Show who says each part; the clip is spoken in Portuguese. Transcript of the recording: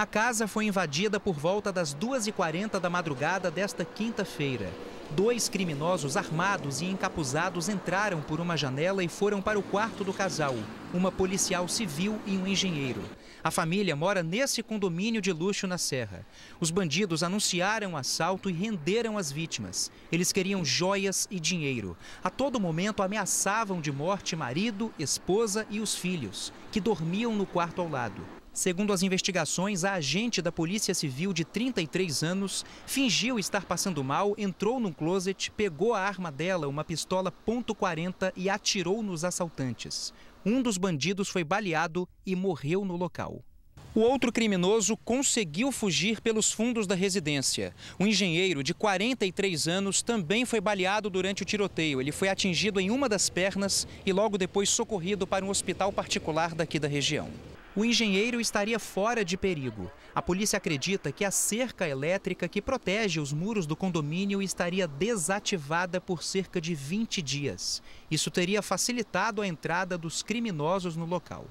Speaker 1: A casa foi invadida por volta das 2h40 da madrugada desta quinta-feira. Dois criminosos armados e encapuzados entraram por uma janela e foram para o quarto do casal, uma policial civil e um engenheiro. A família mora nesse condomínio de luxo na Serra. Os bandidos anunciaram o assalto e renderam as vítimas. Eles queriam joias e dinheiro. A todo momento ameaçavam de morte marido, esposa e os filhos, que dormiam no quarto ao lado. Segundo as investigações, a agente da Polícia Civil de 33 anos fingiu estar passando mal, entrou num closet, pegou a arma dela, uma pistola .40 e atirou nos assaltantes. Um dos bandidos foi baleado e morreu no local. O outro criminoso conseguiu fugir pelos fundos da residência. O engenheiro, de 43 anos, também foi baleado durante o tiroteio. Ele foi atingido em uma das pernas e logo depois socorrido para um hospital particular daqui da região o engenheiro estaria fora de perigo. A polícia acredita que a cerca elétrica que protege os muros do condomínio estaria desativada por cerca de 20 dias. Isso teria facilitado a entrada dos criminosos no local.